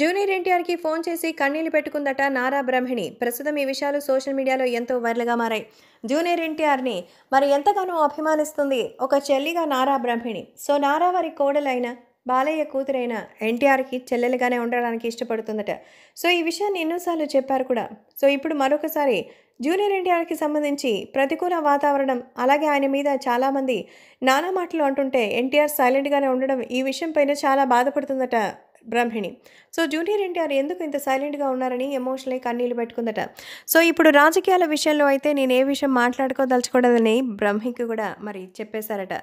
junior ఎన్టీఆర్కి phone చేసి కన్నీళ్లు పెట్టుకుందట నారా బ్రహ్మిణి ప్రస్తుతం ఈ విషయాలు సోషల్ మీడియాలో ఎంతో వైరల్గా మారాయి జూనియర్ ఎన్టీఆర్ని మరి ఎంతగానో అభిమానిస్తుంది ఒక చెల్లిగా నారా బ్రహ్మిణి సో నారా వారి కోడలైన బాలయ్య కూతురైన ఎన్టీఆర్కి చెల్లెలుగానే ఉండడానికి ఇష్టపడుతుందట సో ఈ విషయాన్ని ఎన్నోసార్లు చెప్పారు కూడా సో ఇప్పుడు మరొకసారి జూనియర్ ఎన్టీఆర్కి సంబంధించి ప్రతికూల వాతావరణం అలాగే ఆయన మీద చాలామంది నానా మాటలు అంటుంటే ఎన్టీఆర్ సైలెంట్గానే ఉండడం ఈ విషయంపైన చాలా బాధపడుతుందట బ్రహ్మిణి సో జూనియర్ ఎన్టీఆర్ ఎందుకు ఇంత సైలెంట్గా ఉన్నారని ఎమోషనల్ కన్నీళ్ళు పెట్టుకుందట సో ఇప్పుడు రాజకీయాల విషయంలో అయితే నేను ఏ విషయం మాట్లాడుకోదలుచుకోవడదని బ్రహ్మికి కూడా మరి చెప్పేశారట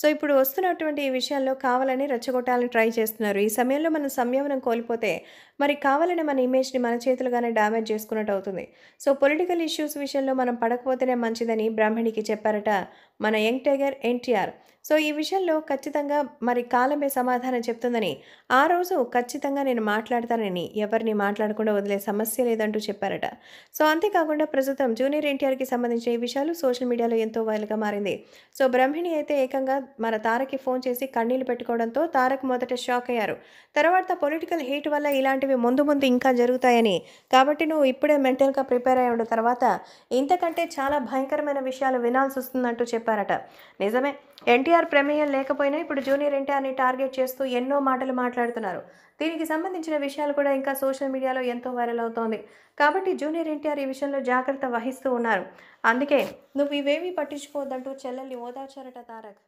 సో ఇప్పుడు వస్తున్నటువంటి ఈ విషయాల్లో కావాలని రెచ్చగొట్టాలని ట్రై చేస్తున్నారు ఈ సమయంలో మనం సంయమనం కోల్పోతే మరి కావాలని మన ఇమేజ్ని మన చేతులుగానే డ్యామేజ్ చేసుకున్నట్టు అవుతుంది సో పొలిటికల్ ఇష్యూస్ విషయంలో మనం పడకపోతేనే మంచిదని బ్రాహ్మణికి చెప్పారట మన యంగ్ టైగర్ ఎన్టీఆర్ సో ఈ విషయంలో ఖచ్చితంగా మరి కాలమే సమాధానం చెప్తుందని ఆ రోజు ఖచ్చితంగా నేను మాట్లాడతానని ఎవరిని మాట్లాడకుండా వదిలే సమస్య లేదంటూ చెప్పారట సో అంతేకాకుండా ప్రస్తుతం జూనియర్ ఎన్టీఆర్కి సంబంధించిన ఈ విషయాలు సోషల్ మీడియాలో ఎంతో వైరల్గా మారింది సో బ్రహ్మిణి అయితే ఏకంగా మన తారక్కి ఫోన్ చేసి కన్నీళ్లు పెట్టుకోవడంతో తారక్ మొదట షాక్ అయ్యారు తర్వాత పొలిటికల్ హీట్ వల్ల ఇలాంటివి ముందు ముందు ఇంకా జరుగుతాయని కాబట్టి నువ్వు ఇప్పుడే మెంటల్గా ప్రిపేర్ అయ్యి తర్వాత ఇంతకంటే చాలా భయంకరమైన విషయాలు వినాల్సి వస్తుందంటూ చెప్పారట నిజమే ఎన్టీ ఎన్టీఆర్ ప్రమేయం లేకపోయినా ఇప్పుడు జూనియర్ ఎన్టీఆర్ని టార్గెట్ చేస్తూ ఎన్నో మాటలు మాట్లాడుతున్నారు దీనికి సంబంధించిన విషయాలు కూడా ఇంకా సోషల్ మీడియాలో ఎంతో వైరల్ అవుతోంది కాబట్టి జూనియర్ ఎన్టీఆర్ ఈ విషయంలో జాగ్రత్త వహిస్తూ ఉన్నారు అందుకే నువ్వు ఇవేమీ పట్టించుకోవద్దంటూ చెల్లెల్ని ఓదార్చారట తారక్